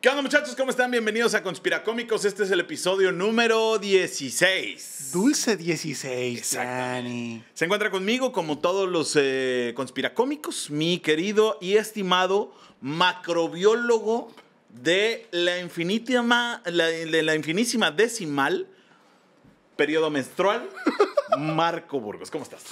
¿Qué onda muchachos? ¿Cómo están? Bienvenidos a Conspiracómicos. Este es el episodio número 16. Dulce 16, Se encuentra conmigo, como todos los eh, conspiracómicos, mi querido y estimado macrobiólogo de la infinitima... de la infinísima decimal, periodo menstrual, Marco Burgos. ¿Cómo estás?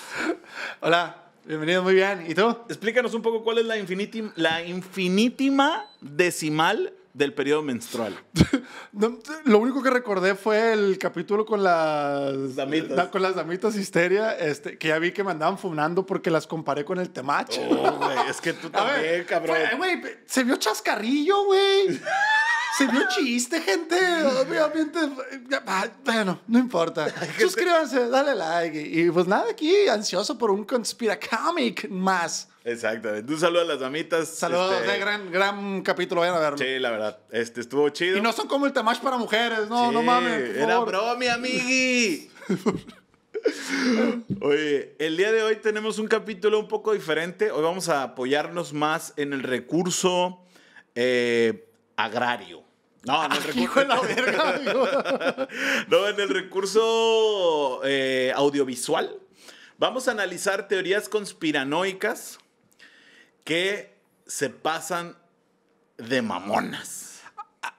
Hola, Bienvenido, muy bien. ¿Y tú? Explícanos un poco cuál es la, infinitima, la infinitima decimal del periodo menstrual. Lo único que recordé fue el capítulo con las damitas, con las damitas histeria, este, que ya vi que me andaban funando porque las comparé con el temache. Oh, es que tú también, cabrón. se vio chascarrillo, güey. Se vio chiste, gente. Obviamente, ah, bueno, no importa. Suscríbanse, dale like. Y pues nada, aquí ansioso por un Conspiracomic más. Exactamente. Un saludo a las damitas. Saludos, este, eh, gran, gran capítulo, a verlo. Sí, la verdad. Este estuvo chido. Y no son como el Tamash para mujeres, no, no mames. Era broma, amigui. Oye, el día de hoy tenemos un capítulo un poco diferente. Hoy vamos a apoyarnos más en el recurso eh, agrario. No, en el recurso. no, en el recurso audiovisual. Vamos a analizar teorías conspiranoicas que se pasan de mamonas.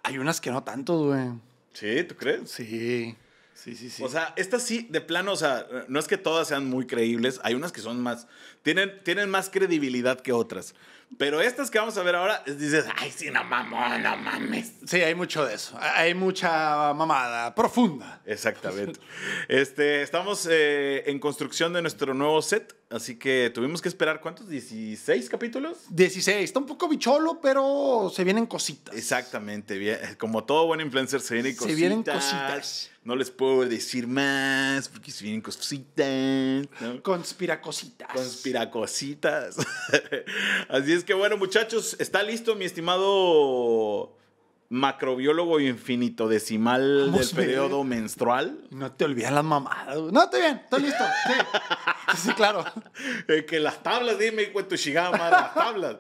Hay unas que no tanto, güey. ¿Sí? ¿Tú crees? Sí. Sí, sí, sí. O sea, estas sí, de plano, o sea, no es que todas sean muy creíbles, hay unas que son más, tienen, tienen más credibilidad que otras. Pero estas que vamos a ver ahora, dices, ay, sí, no mamo, no mames. Sí, hay mucho de eso. Hay mucha mamada profunda. Exactamente. este, estamos eh, en construcción de nuestro nuevo set, así que tuvimos que esperar, ¿cuántos? ¿16 capítulos? 16. Está un poco bicholo, pero se vienen cositas. Exactamente. Como todo buen influencer, se vienen cositas. Se vienen cositas. No les puedo decir más porque se vienen cositas. Conspiracositas. Conspiracositas. Así es que bueno, muchachos, está listo mi estimado macrobiólogo infinito decimal del periodo menstrual. No te olvidas las mamadas. No, estoy bien, estoy listo. Sí, sí claro. Eh, que las tablas, dime, cuento chigama, las tablas.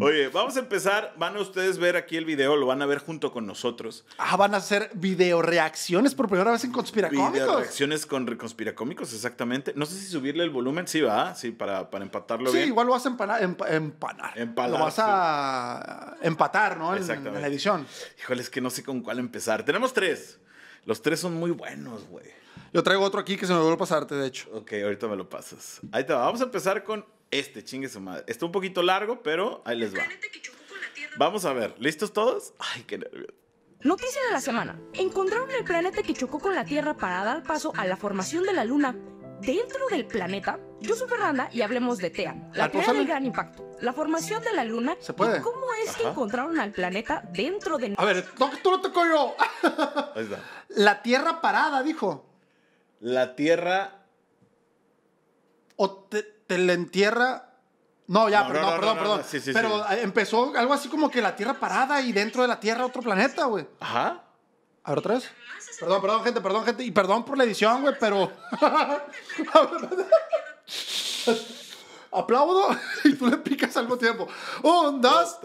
Oye, vamos a empezar. Van a ustedes ver aquí el video, lo van a ver junto con nosotros. Ah, van a hacer videoreacciones por primera vez en conspiracómicos. Videoreacciones reacciones con conspiracómicos, exactamente. No sé si subirle el volumen, sí, va, sí, para, empatarlo sí, bien. igual lo vas a empanar, empanar. lo vas a empatar, ¿no? Exactamente. en la edición. Híjole, es que no sé con cuál empezar. Tenemos tres. Los tres son muy buenos, güey. Yo traigo otro aquí que se me vuelve a pasarte, de hecho. Ok, ahorita me lo pasas. Ahí te va. Vamos a empezar con este, chingue su madre. Está un poquito largo, pero ahí les va. Vamos a ver, ¿listos todos? Ay, qué nervios. Noticia de la semana. Encontraron el planeta que chocó con la Tierra para dar paso a la formación de la Luna Dentro del planeta, yo soy Fernanda y hablemos de TEA, la del gran impacto, la formación de la luna y cómo es que encontraron al planeta dentro de... A ver, tú lo tocó yo. Ahí está. La Tierra parada, dijo. La Tierra... O te, la entierra... No, ya, perdón, perdón. pero empezó algo así como que la Tierra parada y dentro de la Tierra otro planeta, güey. Ajá. A ver, otra Perdón, perdón, gente, perdón, gente. Y perdón por la edición, güey, pero. Aplaudo y tú le picas algo tiempo. Un, dos.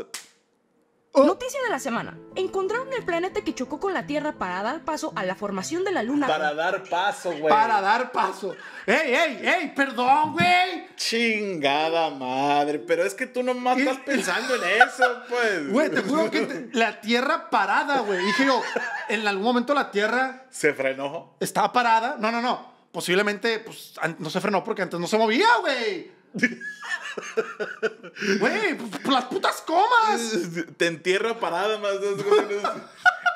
Oh. Noticia de la semana. Encontraron el planeta que chocó con la Tierra para dar paso a la formación de la Luna. Para dar paso, güey. Para dar paso. ¡Ey, ey, ey! ¡Perdón, güey! Chingada madre. Pero es que tú nomás estás pensando en eso, pues. Güey, te juro que la Tierra parada, güey. Dije yo, en algún momento la Tierra. Se frenó. Estaba parada. No, no, no. Posiblemente, pues, no se frenó porque antes no se movía, güey. Güey, pues, pues, las putas comas. Te entierra parada más.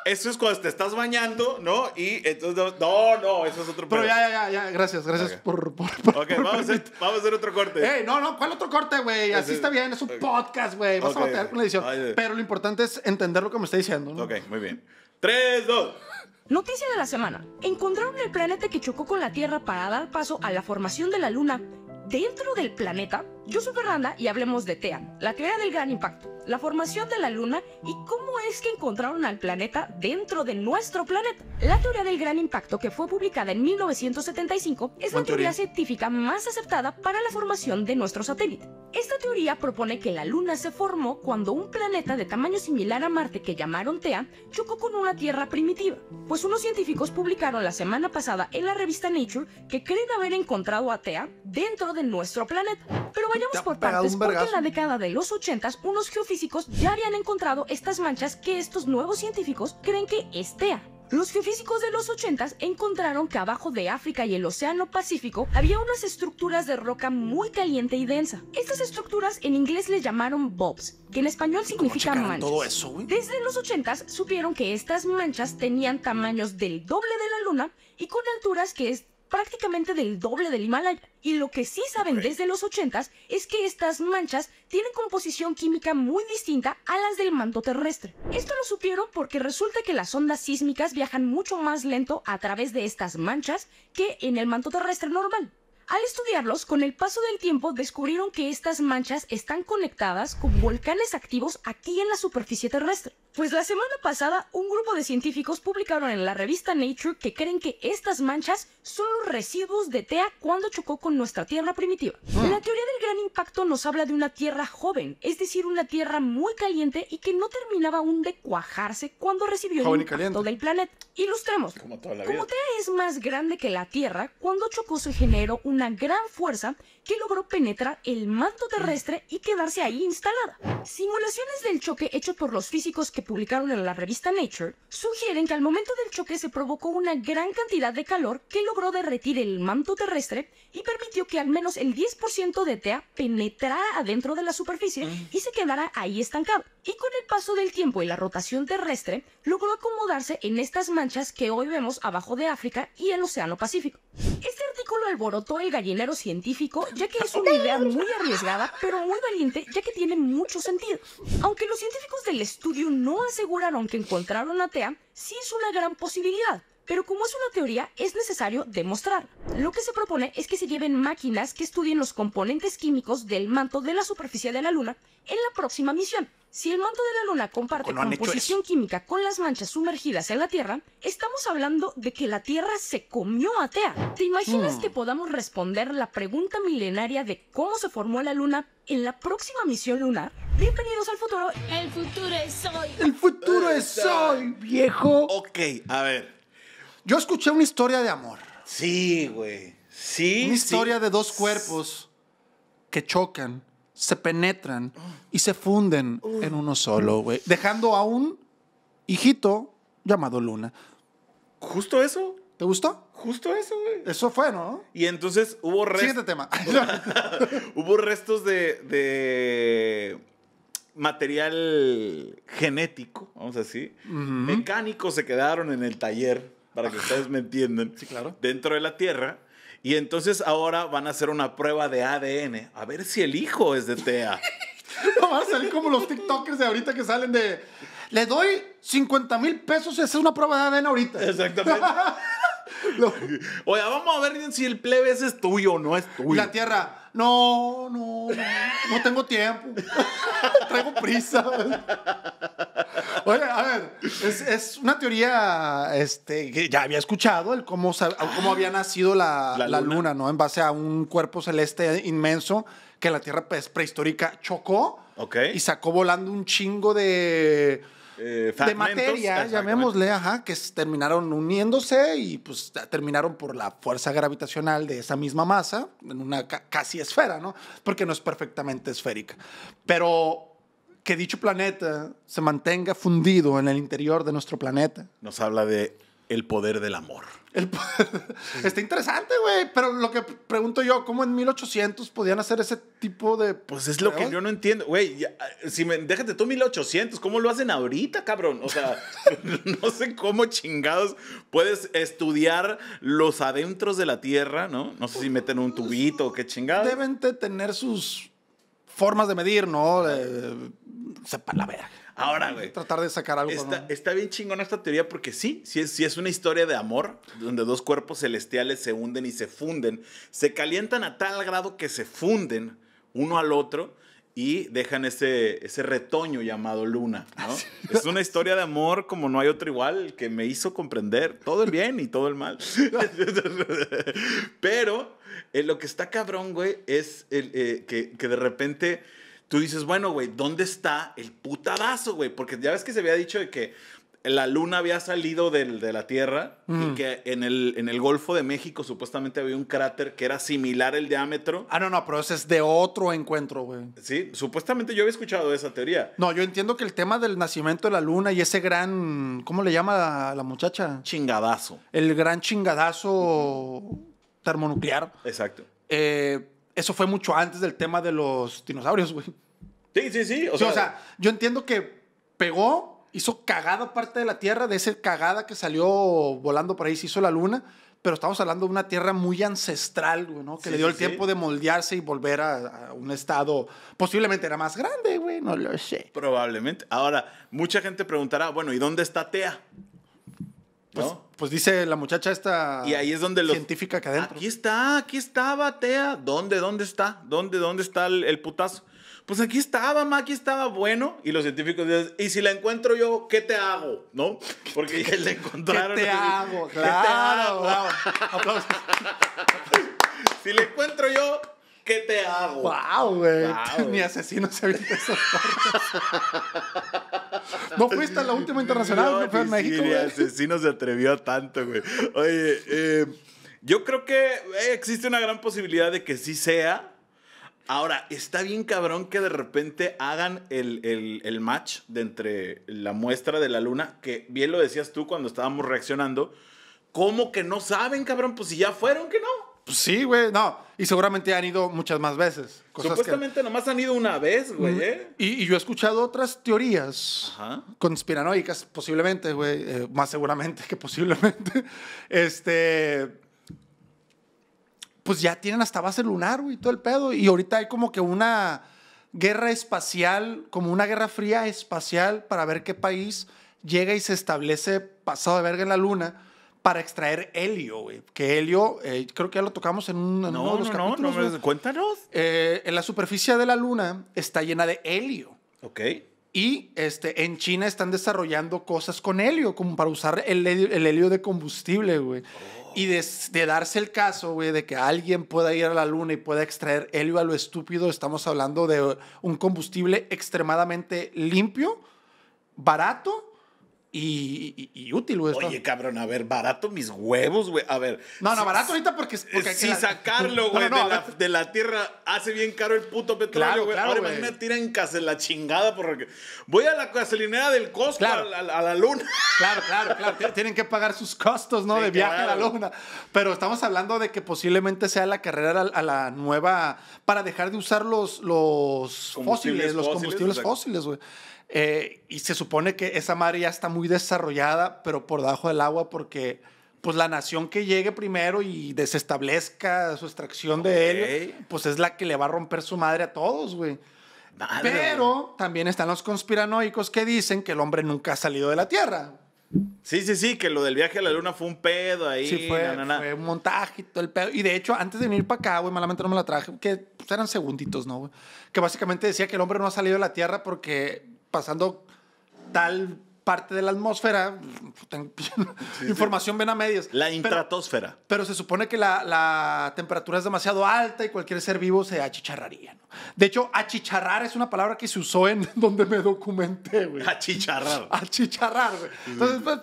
Eso es cuando te estás bañando, ¿no? Y entonces, no, no, eso es otro Pero ya, ya, ya, gracias, gracias por, Ok, vamos, a hacer, otro corte. Ey, no, no, ¿cuál otro corte, güey? Así está bien, es un podcast, güey. Vas a batear con la edición. Pero lo importante es entender lo que me está diciendo, Ok, muy bien. Tres, dos. Noticia de la semana. Encontraron el planeta que chocó con la Tierra para dar paso a la formación de la Luna. Dentro del planeta yo soy Fernanda y hablemos de Tean, la teoría del gran impacto la formación de la Luna y cómo es que encontraron al planeta dentro de nuestro planeta. La teoría del gran impacto, que fue publicada en 1975, es la teoría científica más aceptada para la formación de nuestro satélite. Esta teoría propone que la Luna se formó cuando un planeta de tamaño similar a Marte que llamaron Tea chocó con una Tierra primitiva, pues unos científicos publicaron la semana pasada en la revista Nature que creen haber encontrado a Tea dentro de nuestro planeta. Pero vayamos por partes, porque en la década de los 80 unos geofísicos ya habían encontrado estas manchas que estos nuevos científicos creen que es TEA. Los geofísicos de los 80 s encontraron que abajo de África y el Océano Pacífico había unas estructuras de roca muy caliente y densa. Estas estructuras en inglés le llamaron bobs, que en español significa manchas. Desde los 80 s supieron que estas manchas tenían tamaños del doble de la luna y con alturas que es prácticamente del doble del Himalaya. Y lo que sí saben desde los 80 es que estas manchas tienen composición química muy distinta a las del manto terrestre. Esto lo supieron porque resulta que las ondas sísmicas viajan mucho más lento a través de estas manchas que en el manto terrestre normal. Al estudiarlos, con el paso del tiempo descubrieron que estas manchas están conectadas con volcanes activos aquí en la superficie terrestre. Pues la semana pasada, un grupo de científicos publicaron en la revista Nature que creen que estas manchas son los residuos de TEA cuando chocó con nuestra Tierra primitiva. Ah. La teoría del gran impacto nos habla de una Tierra joven, es decir, una Tierra muy caliente y que no terminaba aún de cuajarse cuando recibió el impacto del planeta. Ilustremos. Como, como TEA es más grande que la Tierra, cuando chocó se generó una gran fuerza que logró penetrar el manto terrestre y quedarse ahí instalada. Simulaciones del choque hecho por los físicos que publicaron en la revista Nature sugieren que al momento del choque se provocó una gran cantidad de calor que logró derretir el manto terrestre y permitió que al menos el 10% de TEA penetrara adentro de la superficie y se quedara ahí estancado. Y con el paso del tiempo y la rotación terrestre, logró acomodarse en estas manchas que hoy vemos abajo de África y el Océano Pacífico. Este artículo alborotó el gallinero científico, ya que es una idea muy arriesgada, pero muy valiente, ya que tiene mucho sentido. Aunque los científicos del estudio no aseguraron que encontraron a Tea, sí es una gran posibilidad, pero como es una teoría, es necesario demostrar. Lo que se propone es que se lleven máquinas que estudien los componentes químicos del manto de la superficie de la Luna en la próxima misión. Si el manto de la Luna comparte composición química con las manchas sumergidas en la Tierra, estamos hablando de que la Tierra se comió a Tea. ¿Te imaginas hmm. que podamos responder la pregunta milenaria de cómo se formó la Luna en la próxima misión lunar? Bienvenidos al futuro. El futuro es hoy. El futuro es hoy, viejo. Ok, a ver. Yo escuché una historia de amor. Sí, güey. Sí. Una historia de dos cuerpos que chocan, se penetran y se funden en uno solo, güey. Dejando a un hijito llamado Luna. ¿Justo eso? ¿Te gustó? Justo eso, güey. Eso fue, ¿no? Y entonces hubo restos. Siguiente tema. hubo restos de, material genético, vamos a decir. Mecánicos se quedaron en el taller para que ustedes me entiendan, claro. dentro de la Tierra. Y entonces ahora van a hacer una prueba de ADN, a ver si el hijo es de Tea. No van a salir como los TikTokers de ahorita que salen de. Le doy 50 mil pesos y hacer una prueba de ADN ahorita. Exactamente. Oiga, vamos a ver si el plebe ese es tuyo o no es tuyo. La tierra no, no, no, tengo tiempo, traigo prisa. Oye, a ver, es, una teoría este, que ya había escuchado, el cómo, cómo había nacido la, luna. ¿no? En base a un cuerpo celeste inmenso que la Tierra pues, prehistórica chocó y sacó volando un chingo de eh, de materia, llamémosle, que terminaron uniéndose y pues terminaron por la fuerza gravitacional de esa misma masa, en una casi esfera, ¿no? Porque no es perfectamente esférica. Pero que dicho planeta se mantenga fundido en el interior de nuestro planeta. Nos habla de el poder del amor. Está interesante, güey. Pero lo que pregunto yo, ¿cómo en 1800 podían hacer ese tipo de... Pues es lo que yo no entiendo. Güey, eh, si déjate tú 1800, ¿cómo lo hacen ahorita, cabrón? O sea, no sé cómo chingados puedes estudiar los adentros de la Tierra, ¿no? No sé si meten un tubito o qué chingados. Deben tener sus formas de medir, ¿no? Eh, sepan la verga. Ahora, güey. Tratar de sacar algo. Está, bien chingona esta teoría porque sí, sí es, una historia de amor donde dos cuerpos celestiales se hunden y se funden. Se calientan a tal grado que se funden uno al otro y dejan ese, ese retoño llamado Luna. Ah, es una historia de amor como no hay otro igual que me hizo comprender todo el bien y todo el mal. Pero eh, lo que está cabrón, güey, es el, eh, que de repente tú dices, bueno, güey, ¿dónde está el putadazo, güey? Porque ya ves que se había dicho de que la luna había salido de, la Tierra y que en el, en el Golfo de México supuestamente había un cráter que era similar el diámetro. Ah, no, no, pero ese es de otro encuentro, güey. Sí, supuestamente yo había escuchado esa teoría. No, yo entiendo que el tema del nacimiento de la luna y ese gran, ¿cómo le llama a la muchacha? Chingadazo. El gran chingadazo termonuclear. Exacto. Eh, eso fue mucho antes del tema de los dinosaurios, güey. Sí, sí, sí. O, sea, yo entiendo que pegó, hizo cagada parte de la Tierra, de esa cagada que salió volando por ahí, se hizo la luna, pero estamos hablando de una Tierra muy ancestral, güey, ¿no? Que le dio el tiempo de moldearse y volver a, a, un estado, posiblemente era más grande, güey, no lo sé. Probablemente. Ahora, mucha gente preguntará, bueno, ¿y dónde está Tea? Pues, pues, dice la muchacha esta y ahí es donde los, científica que Aquí está, aquí estaba, Tea. ¿Dónde, dónde está? ¿Dónde, dónde está el, putazo? Pues aquí estaba, ma, aquí estaba bueno. Y los científicos dicen, ¿y si la encuentro yo, qué te hago? ¿No? Porque la encontraron. ¿Qué te hago? ¿Qué te hago? Claro. si la encuentro yo, ¿qué te hago? ¡Wow, güey! Ni asesino se viste no fuiste a la última internacional, no, fue en México. Ni asesino se atrevió a tanto, güey. Oye, eh, yo creo que eh, existe una gran posibilidad de que sí sea. Ahora, está bien cabrón que de repente hagan el, match de entre la muestra de la luna, que bien lo decías tú cuando estábamos reaccionando, ¿Cómo que no saben, cabrón, pues si ya fueron que no. Pues sí, güey, no. Y seguramente han ido muchas más veces. Supuestamente nomás han ido una vez, güey. ¿eh? Y, yo he escuchado otras teorías conspiranoicas, posiblemente, güey. Eh, más seguramente que posiblemente. Este. Pues ya tienen hasta base lunar, güey, todo el pedo. Y ahorita hay como que una guerra espacial, como una guerra fría espacial para ver qué país llega y se establece pasado de verga en la luna para extraer helio, güey. Que helio, eh, creo que ya lo tocamos en, en uno de los capítulos. No, no, no, cuéntanos. Eh, en la superficie de la luna está llena de helio. Ok. Y este, en China están desarrollando cosas con helio, como para usar el, el helio de combustible, güey. Oh. Y de, de, darse el caso, güey, de que alguien pueda ir a la luna y pueda extraer helio a lo estúpido, estamos hablando de un combustible extremadamente limpio, barato y, útil, güey. Oye, cabrón, a ver, barato mis huevos, güey. A ver. No, no, barato ahorita porque. si sacarlo, güey, de, la, tierra hace bien caro el puto petróleo, güey. Claro, Ahora Me imagínate en casa, la chingada porque. Voy a la gasolinera del costo a, la luna. Claro, claro, claro. Tienen que pagar sus costos, ¿no? de viaje a la luna. Pero estamos hablando de que posiblemente sea la carrera a, la nueva. para dejar de usar los, los fósiles, los combustibles fósiles, güey. Eh, y se supone que esa madre ya está muy desarrollada, pero por debajo del agua, porque pues la nación que llegue primero y desestablezca su extracción de él, pues es la que le va a romper su madre a todos, güey. Pero también están los conspiranoicos que dicen que el hombre nunca ha salido de la Tierra. Sí, sí, sí, que lo del viaje a la luna fue un pedo ahí. Sí, fue, un montaje y todo el pedo. Y de hecho, antes de venir para acá, güey, malamente no me la traje, que pues, eran segunditos, ¿no, Que básicamente decía que el hombre no ha salido de la Tierra porque pasando tal parte de la atmósfera, información ven a medias. La intratosfera. Pero, se supone que la, la, temperatura es demasiado alta y cualquier ser vivo se achicharraría. De hecho, achicharrar es una palabra que se usó en donde me documenté, güey. Achicharrar. Achicharrar, güey. Entonces, pues,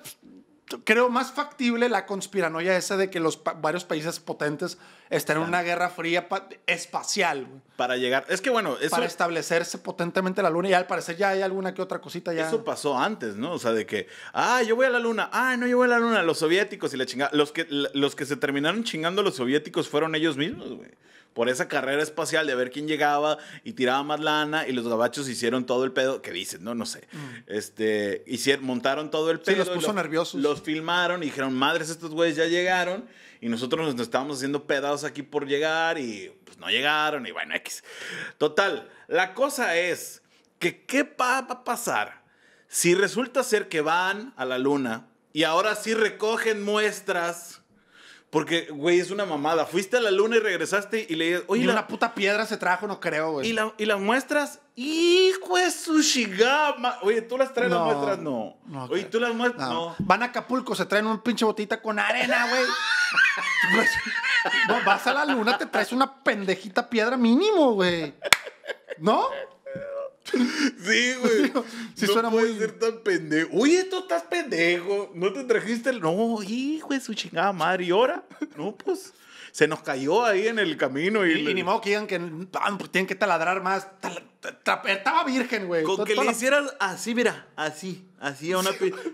creo más factible la conspiranoia esa de que los varios países potentes estén en una guerra fría espacial. Para llegar. Es que bueno, es Para establecerse potentemente la luna y al parecer ya hay alguna que otra cosita ya. Eso pasó antes, ¿no? O sea, de que, ah, yo voy a la luna, ah, no, yo voy a la luna, los soviéticos y la chingada. Los que, los que se terminaron chingando los soviéticos fueron ellos mismos, güey por esa carrera espacial de ver quién llegaba y tiraba más lana y los gabachos hicieron todo el pedo, que dicen, no, no sé, mm. este, hicieron, montaron todo el pedo. Sí, los puso nerviosos. Los filmaron y dijeron, madres, estos güeyes ya llegaron y nosotros nos estábamos haciendo pedados aquí por llegar y pues no llegaron y bueno, X. Total, la cosa es que qué va a pasar si resulta ser que van a la luna y ahora sí recogen muestras porque, güey, es una mamada. Fuiste a la luna y regresaste y le dices, oye. la... puta piedra se trajo, no creo, güey. Y, las muestras, hijo de Sushigama. Oye, tú las traes las muestras, no. oye, tú las muestras, no. Van a Acapulco, se traen un pinche botita con arena, güey. vas a la luna, te traes una pendejita piedra mínimo, güey. ¿No? Sí, güey. Sí, no suena puede ser tan pendejo. Uy, tú estás pendejo. No te trajiste el. No, hijo de su chingada madre. ¿Y ahora? No, pues. Se nos cayó ahí en el camino. Y, y, ni modo que digan que ah, pues, tienen que taladrar más. Estaba virgen, güey. Con que le hicieras así, mira, así, así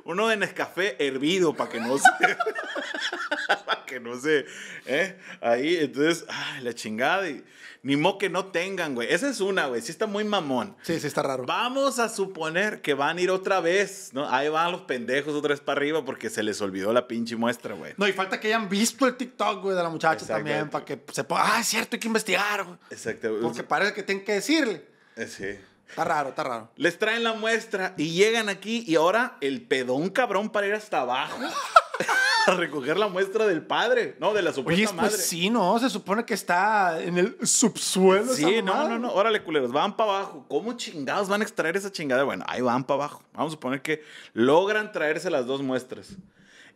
uno de Nescafé hervido para que no se. para que no se. ¿eh? Ahí, entonces, la chingada. Y, ni mo que no tengan, güey. Esa es una, güey. Sí está muy mamón. Sí, sí está raro. Vamos a suponer que van a ir otra vez, ¿no? Ahí van los pendejos otra vez para arriba porque se les olvidó la pinche muestra, güey. No, y falta que hayan visto el TikTok, güey, de la muchacha también, para que pues, se ah, es cierto, hay que investigar, güey. Exacto. Porque parece que tienen que decirle. Eh, sí. Está raro, está raro. Les traen la muestra y llegan aquí y ahora el pedón cabrón para ir hasta abajo. a recoger la muestra del padre, ¿no? De la supuesta pues madre. sí, ¿no? Se supone que está en el subsuelo. Sí, no, no, no. Órale, culeros, van para abajo. ¿Cómo chingados van a extraer esa chingada? Bueno, ahí van para abajo. Vamos a suponer que logran traerse las dos muestras.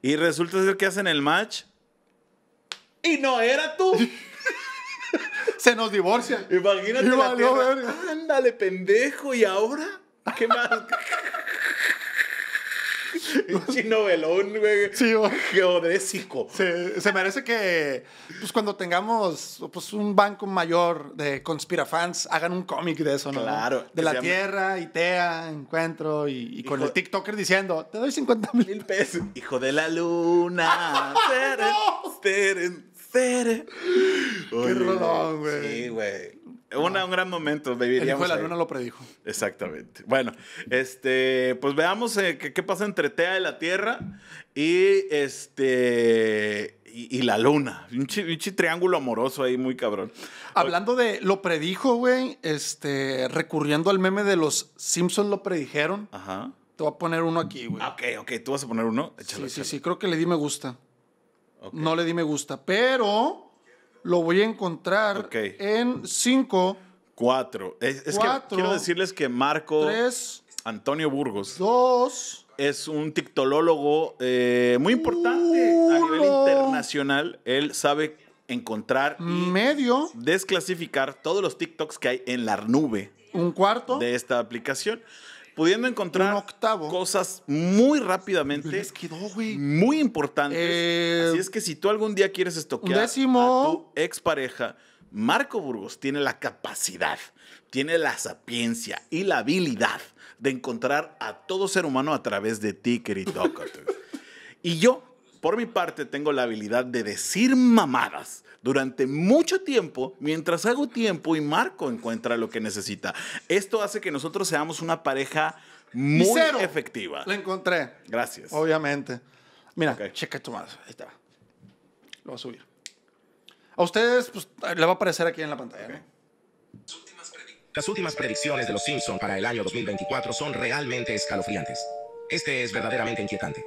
Y resulta ser que hacen el match. Y no era tú. se nos divorcia. Imagínate. la Ándale, pendejo. ¿Y ahora? ¿Qué más? chino velón, güey. Sí, Geodésico. Se, merece que, pues cuando tengamos pues, un banco mayor de conspirafans, hagan un cómic de eso, ¿no? Claro. De la tierra, y ITEA, encuentro y, con el TikToker diciendo, te doy 50 mil pesos. Hijo de la luna. Qué rolón, güey. Sí, güey. un gran momento, baby. El hijo de la luna lo predijo. Exactamente. Bueno, este, pues veamos eh, qué, pasa entre Tea de la Tierra y este. Y, la luna. Un, chi, triángulo amoroso ahí muy cabrón. Hablando de lo predijo, güey, este, recurriendo al meme de los Simpsons lo predijeron. Ajá. Te voy a poner uno aquí, güey. Ah, ok, ok, tú vas a poner uno. sí, sí, sí, creo que le di me gusta. No le di me gusta, pero lo voy a encontrar en 5. 4. Es, que quiero decirles que Marco Antonio Burgos. 2 es un tictolólogo eh, muy importante a nivel internacional. Él sabe encontrar y medio desclasificar todos los TikToks que hay en la nube. Un cuarto de esta aplicación pudiendo encontrar cosas muy rápidamente. Muy importantes. Eh, Así es que si tú algún día quieres estoquear a tu expareja, Marco Burgos tiene la capacidad, tiene la sapiencia y la habilidad de encontrar a todo ser humano a través de ti, querido. y yo por mi parte, tengo la habilidad de decir mamadas durante mucho tiempo mientras hago tiempo y Marco encuentra lo que necesita. Esto hace que nosotros seamos una pareja muy efectiva. lo encontré. Gracias. Obviamente. Mira, checa tu Ahí está. Lo voy a subir. A ustedes, pues, le va a aparecer aquí en la pantalla. Las últimas predicciones de los Simpson para el año 2024 son realmente escalofriantes. Este es verdaderamente inquietante.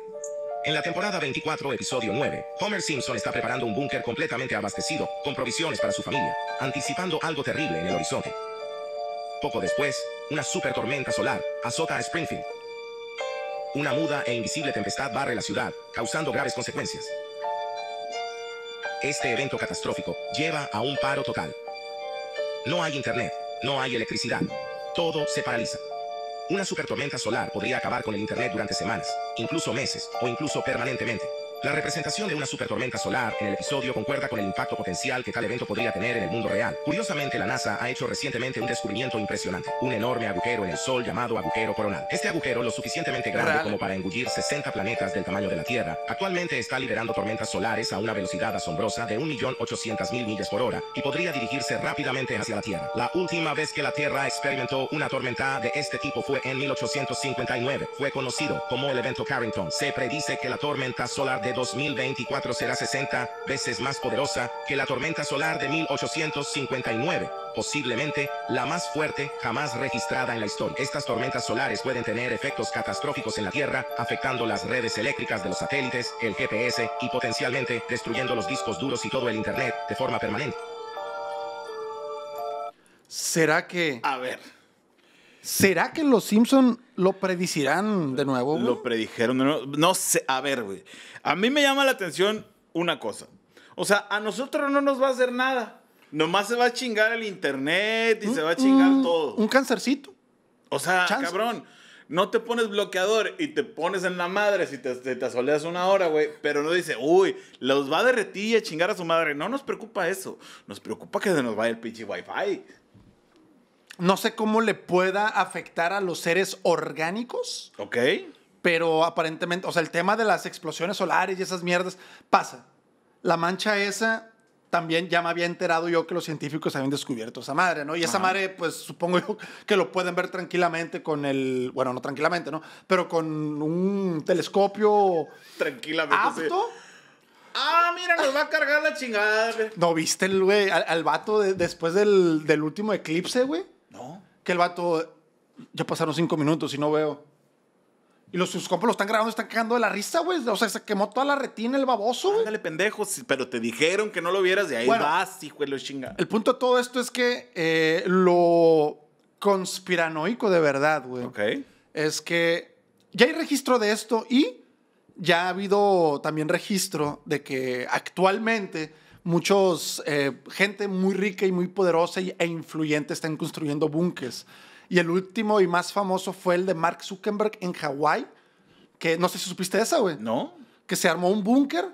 En la temporada 24, episodio 9, Homer Simpson está preparando un búnker completamente abastecido, con provisiones para su familia, anticipando algo terrible en el horizonte. Poco después, una super tormenta solar azota a Springfield. Una muda e invisible tempestad barre la ciudad, causando graves consecuencias. Este evento catastrófico lleva a un paro total. No hay internet, no hay electricidad. Todo se paraliza. Una tormenta solar podría acabar con el Internet durante semanas, incluso meses, o incluso permanentemente. La representación de una supertormenta solar en el episodio concuerda con el impacto potencial que tal evento podría tener en el mundo real. Curiosamente, la NASA ha hecho recientemente un descubrimiento impresionante, un enorme agujero en el Sol llamado agujero coronal. Este agujero, lo suficientemente grande como para engullir 60 planetas del tamaño de la Tierra, actualmente está liberando tormentas solares a una velocidad asombrosa de 1.800.000 millas por hora y podría dirigirse rápidamente hacia la Tierra. La última vez que la Tierra experimentó una tormenta de este tipo fue en 1859. Fue conocido como el evento Carrington. Se predice que la tormenta solar de 2024 será 60 veces más poderosa que la tormenta solar de 1859, posiblemente la más fuerte jamás registrada en la historia. Estas tormentas solares pueden tener efectos catastróficos en la Tierra, afectando las redes eléctricas de los satélites, el GPS y potencialmente destruyendo los discos duros y todo el Internet de forma permanente. ¿Será que... A ver. ¿Será que los Simpsons lo predicirán de nuevo? Lo predijeron No sé, a ver, güey. A mí me llama la atención una cosa. O sea, a nosotros no nos va a hacer nada. Nomás se va a chingar el internet y se va a chingar todo. Un cancercito. O sea, cabrón, no te pones bloqueador y te pones en la madre si te, te, asoleas una hora, güey. Pero no dice, uy, los va a derretir y a chingar a su madre. No nos preocupa eso. Nos preocupa que se nos vaya el pinche wifi no sé cómo le pueda afectar a los seres orgánicos. Ok. Pero aparentemente, o sea, el tema de las explosiones solares y esas mierdas pasa. La mancha esa también ya me había enterado yo que los científicos habían descubierto esa madre, ¿no? Y esa madre, pues supongo yo que lo pueden ver tranquilamente con el, bueno, no tranquilamente, ¿no? Pero con un telescopio tranquilamente Ah, mira, nos va a cargar la chingada, ¿No viste, güey, al, vato después del último eclipse, güey? que el vato, ya pasaron cinco minutos y no veo. Y los sus compas lo están grabando, están cagando de la risa, güey. O sea, se quemó toda la retina el baboso, güey. Ándale, pendejo. pero te dijeron que no lo vieras y ahí vas, hijo de los El punto de todo esto es que eh, lo conspiranoico de verdad, güey. Ok. Es que ya hay registro de esto y ya ha habido también registro de que actualmente muchos eh, gente muy rica y muy poderosa e influyente están construyendo búnkers Y el último y más famoso fue el de Mark Zuckerberg en Hawái, que no sé si supiste esa, güey. No. Que se armó un búnker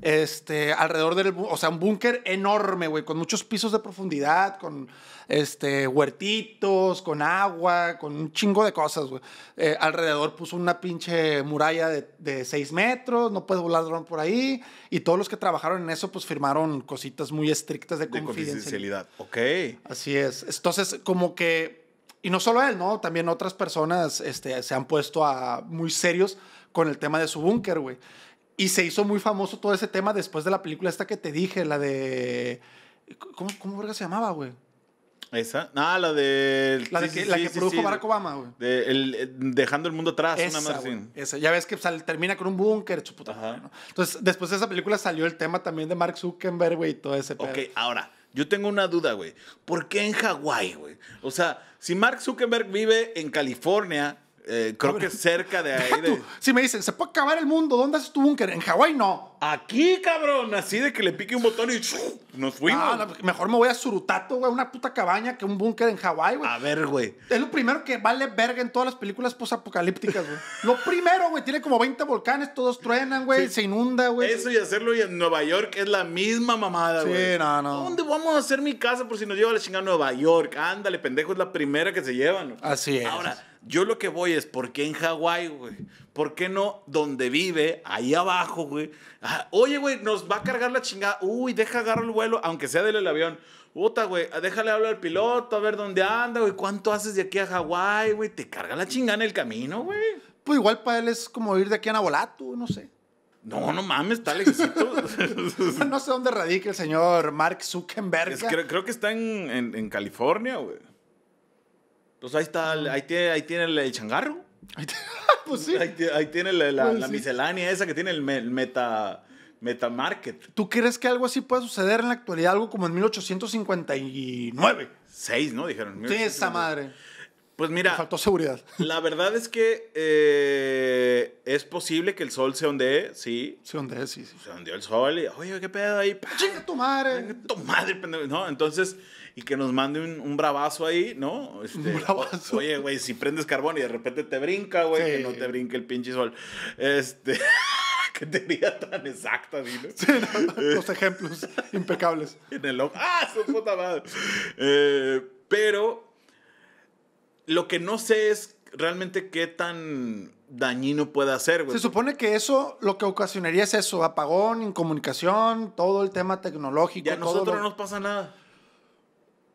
este, alrededor del, o sea, un búnker enorme, güey, con muchos pisos de profundidad, con este, huertitos, con agua, con un chingo de cosas, güey. Eh, alrededor puso una pinche muralla de, de seis metros, no puedes volar dron por ahí. Y todos los que trabajaron en eso, pues firmaron cositas muy estrictas de, confidencialidad. Ok. Así es. Entonces, como que, y no solo él, ¿no? También otras personas este, se han puesto a muy serios con el tema de su búnker, güey. Y se hizo muy famoso todo ese tema después de la película esta que te dije, la de... ¿Cómo, se llamaba, güey? ¿Esa? Ah, la de... La, que, produjo Barack Obama, güey. Eh, dejando el mundo atrás, esa, una esa. Ya ves que termina con un búnker, Entonces, después de esa película salió el tema también de Mark Zuckerberg, güey, y todo ese tema. Ok, ahora, yo tengo una duda, güey. ¿Por qué en Hawái, güey? O sea, si Mark Zuckerberg vive en California eh, creo que cerca de ahí. Si me dicen, se puede acabar el mundo, ¿dónde haces tu búnker? En Hawái no. Aquí, cabrón, así de que le pique un botón y nos fuimos. Ah, pues, mejor me voy a Surutato, güey, una puta cabaña que un búnker en Hawái, güey. A ver, güey. Es lo primero que vale verga en todas las películas posapocalípticas, güey. lo primero, güey, tiene como 20 volcanes, todos truenan, güey, se inunda, güey. Eso y hacerlo en Nueva York es la misma mamada, güey. Sí, no, no. ¿Dónde vamos a hacer mi casa por si nos lleva la chingada a Nueva York? Ándale, pendejo, es la primera que se llevan. Así es. Ahora yo lo que voy es, ¿por qué en Hawái, güey? ¿Por qué no donde vive, ahí abajo, güey? Ah, oye, güey, nos va a cargar la chingada. Uy, deja agarrar el vuelo, aunque sea del avión. Puta, güey, déjale hablar al piloto, a ver dónde anda, güey. ¿Cuánto haces de aquí a Hawái, güey? Te carga la chingada en el camino, güey. Pues igual para él es como ir de aquí a Navolato, no sé. No, no mames, está lejecito. no sé dónde radica el señor Mark Zuckerberg. creo, que está en, en California, güey. Pues ahí está, ahí tiene, ahí tiene el, changarro. pues sí. Ahí, tiene la, pues miscelánea esa que tiene el, meta... Metamarket. ¿Tú crees que algo así pueda suceder en la actualidad? Algo como en 1859. Seis, ¿no? Dijeron. Sí, esa madre. Pues mira. faltó seguridad. La verdad es que eh, es posible que el sol se ondee, sí. Se ondee, sí, sí. Se ondeó el sol y, oye, ¿qué pedo ahí? ¡Chinga tu madre! ¡Tu madre, pendejo! No, entonces y que nos mande un, un bravazo ahí, ¿no? un este, bravazo. oye, güey, si prendes carbón y de repente te brinca, güey, que no te brinque el pinche sol. Este. que tenía tan exacta, dilo. Sí, los ejemplos impecables. En el ojo. ¡Ah, su puta madre! Eh, pero lo que no sé es realmente qué tan dañino puede hacer, güey. Se supone que eso, lo que ocasionaría es eso, apagón, incomunicación, todo el tema tecnológico. Y a nosotros no nos pasa nada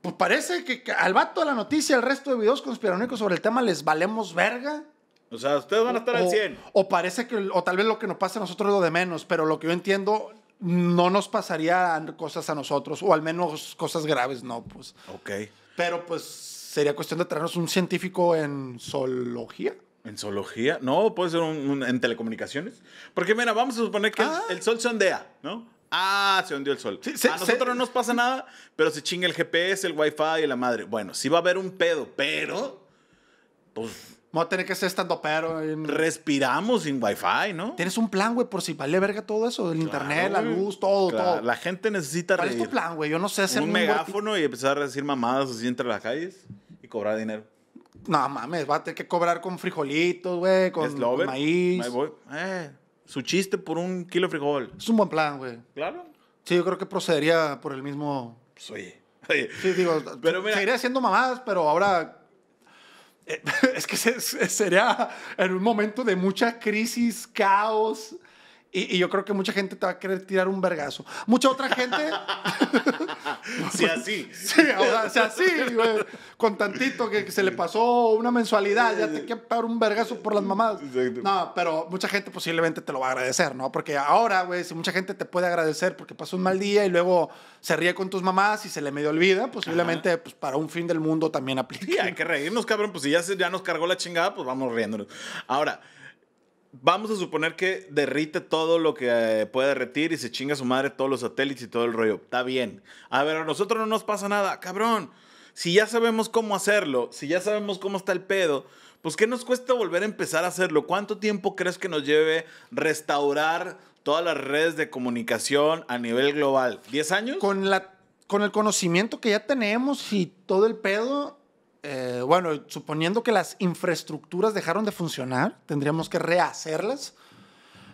pues parece que, al vato de la noticia, el resto de videos conspiranoicos sobre el tema les valemos verga. O sea, ustedes van a estar al 100. O parece que, o tal vez lo que nos pasa a nosotros es lo de menos, pero lo que yo entiendo, no nos pasaría cosas a nosotros, o al menos cosas graves, no, pues. Ok. Pero pues sería cuestión de traernos un científico en zoología. ¿En zoología? No, puede ser en telecomunicaciones. Porque mira, vamos a suponer que el, ah. el sol sondea, ¿no? Ah, se hundió el sol. a nosotros no nos pasa nada, pero se chinga el GPS, el Wi-Fi y la madre. Bueno, sí va a haber un pedo, pero. Pues. Vamos a tener que ser estando pero. Respiramos sin Wi-Fi, ¿no? Tienes un plan, güey, por si vale verga todo eso. El internet, la luz, todo, todo. La gente necesita ¿Cuál es tu plan, güey? Yo no sé hacer un megáfono y empezar a decir mamadas así entre las calles y cobrar dinero. No mames, va a tener que cobrar con frijolitos, güey, con, maíz. Eh su chiste por un kilo de frijol. Es un buen plan, güey. Claro. Sí, yo creo que procedería por el mismo. Pues, oye. Sí, digo, pero seguiría haciendo mamadas, pero ahora. Eh, es que sería en un momento de mucha crisis, caos, y, yo creo que mucha gente te va a querer tirar un vergazo. Mucha otra gente. si así. si así, güey. Con tantito que, se le pasó una mensualidad, ya te que pagar un vergazo por las mamás. No, pero mucha gente posiblemente te lo va a agradecer, ¿no? Porque ahora, güey, si mucha gente te puede agradecer porque pasó un mal día y luego se ríe con tus mamás y se le medio olvida, posiblemente pues, para un fin del mundo también aplica. hay que reírnos, cabrón. Pues si ya, ya nos cargó la chingada, pues vamos riéndonos. Ahora vamos a suponer que derrite todo lo que eh, puede derretir y se chinga su madre todos los satélites y todo el rollo. Está bien. A ver, a nosotros no nos pasa nada, cabrón. Si ya sabemos cómo hacerlo, si ya sabemos cómo está el pedo, pues ¿qué nos cuesta volver a empezar a hacerlo? ¿Cuánto tiempo crees que nos lleve restaurar todas las redes de comunicación a nivel global? ¿10 años? Con, la, con el conocimiento que ya tenemos y todo el pedo, eh, bueno, suponiendo que las infraestructuras dejaron de funcionar, tendríamos que rehacerlas.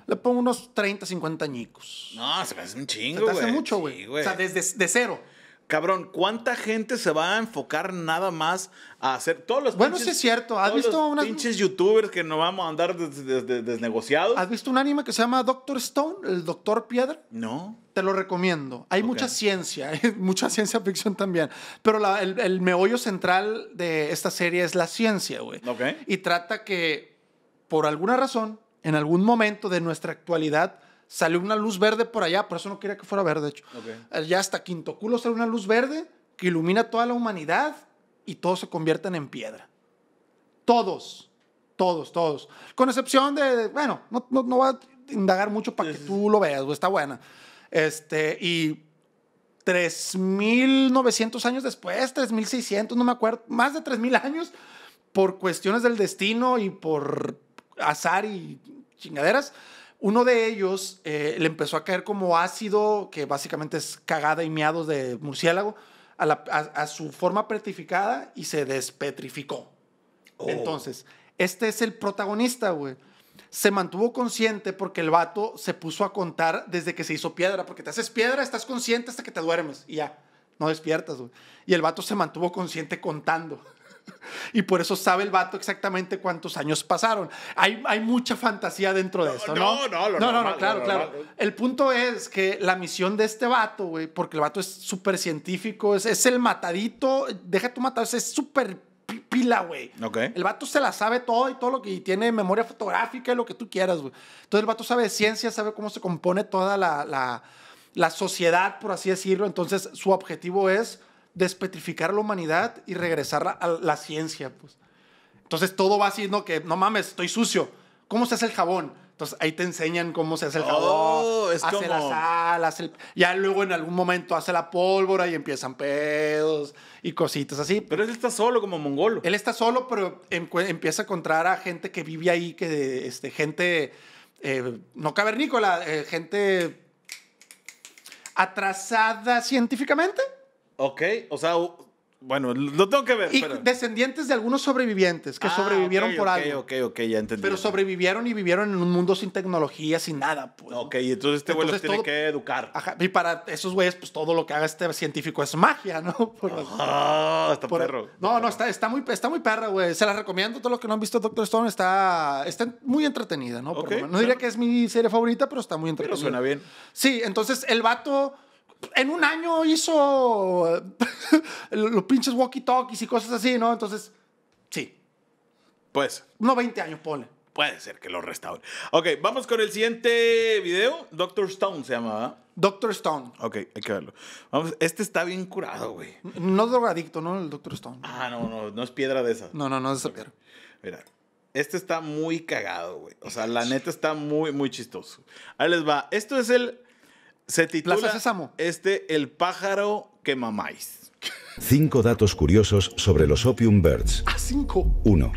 Le pongo unos 30, 50 añicos. No, se me un chingo, Se hace mucho, güey. o sea, desde cero. Cabrón, ¿cuánta gente se va a enfocar nada más a hacer todos los Bueno, sí es cierto. ¿Has visto pinches youtubers que nos vamos a andar desnegociados? ¿Has visto un anime que se llama Doctor Stone, el Doctor Piedra? No. Te lo recomiendo. Hay mucha ciencia, mucha ciencia ficción también. Pero el, el, meollo central de esta serie es la ciencia, güey. Ok. Y trata que, por alguna razón, en algún momento de nuestra actualidad, salió una luz verde por allá, por eso no quería que fuera verde, de hecho. Eh, ya hasta Quinto Culo sale una luz verde que ilumina toda la humanidad y todos se convierten en piedra. Todos, todos, todos. Con excepción de, bueno, no, no, va a indagar mucho para que tú lo veas, está buena. Este, y 3.900 años después, 3.600, no me acuerdo, más de 3.000 años, por cuestiones del destino y por azar y chingaderas, uno de ellos eh, le empezó a caer como ácido, que básicamente es cagada y miados de murciélago, a, su forma petrificada y se despetrificó. Oh. Entonces, este es el protagonista, güey. Se mantuvo consciente porque el vato se puso a contar desde que se hizo piedra, porque te haces piedra, estás consciente hasta que te duermes y ya, no despiertas, güey. Y el vato se mantuvo consciente contando. y por eso sabe el vato exactamente cuántos años pasaron. Hay, hay mucha fantasía dentro de esto, ¿no? No, no, no, no, claro, claro. El punto es que la misión de este vato, güey, porque el vato es súper científico, es, el matadito, deja tu matado, es súper pila, güey. El vato se la sabe todo y todo lo que tiene memoria fotográfica y lo que tú quieras, güey. Entonces el vato sabe ciencia, sabe cómo se compone toda la, la, la sociedad, por así decirlo. Entonces su objetivo es despetrificar la humanidad y regresar a la ciencia, pues. Entonces todo va haciendo que no mames, estoy sucio. ¿Cómo se hace el jabón? Entonces ahí te enseñan cómo se hace el jabón, oh, hace la sal, hace el... ya luego en algún momento hace la pólvora y empiezan pedos y cositas así. Pero él está solo como mongolo. Él está solo, pero empieza a encontrar a gente que vive ahí, que este, gente eh, no cavernícola, eh, gente atrasada científicamente. Ok, o sea, bueno, lo tengo que ver. Y descendientes de algunos sobrevivientes que ah, sobrevivieron por okay, algo. Ok, ok, ya entendí. Pero sobrevivieron y vivieron en un mundo sin tecnología, sin nada. Pues. Ok, entonces este güey los tiene que educar. y para esos güeyes, pues todo lo que haga este científico es magia, ¿no? Por... Ah, está perro. No, no, está, está, muy, está muy perra, güey. Se la recomiendo. Todo lo que no han visto Doctor Stone está, está muy entretenida, ¿no? No diría que es mi serie favorita, pero está muy entretenida. Pero suena bien. Sí, entonces el vato en un año hizo eh, los pinches walkie-talkies y cosas así, ¿no? Entonces, sí. Pues. no 20 años, ponle. Puede ser que lo restaure. Ok, vamos con el siguiente video. Doctor Stone se llamaba Doctor Stone. Ok, hay que verlo. Vamos, este está bien curado, güey. No drogadicto, ¿no? El Doctor Stone. Ah, no, no, no es piedra de esas. No, no, no es esa piedra. Mira, este está muy cagado, güey. O sea, la neta está muy, muy chistoso. Ahí les va. Esto es el se titula este El pájaro que mamáis. Cinco datos curiosos sobre los opium birds. Ah, cinco. 1.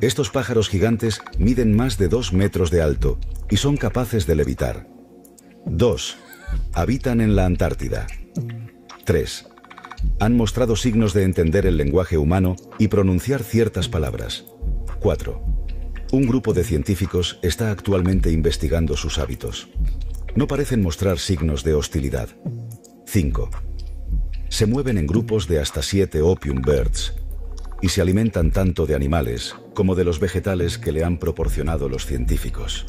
Estos pájaros gigantes miden más de 2 metros de alto y son capaces de levitar. 2. Habitan en la Antártida. 3. Han mostrado signos de entender el lenguaje humano y pronunciar ciertas palabras. 4. Un grupo de científicos está actualmente investigando sus hábitos. No parecen mostrar signos de hostilidad. 5. Se mueven en grupos de hasta 7 opium birds y se alimentan tanto de animales como de los vegetales que le han proporcionado los científicos.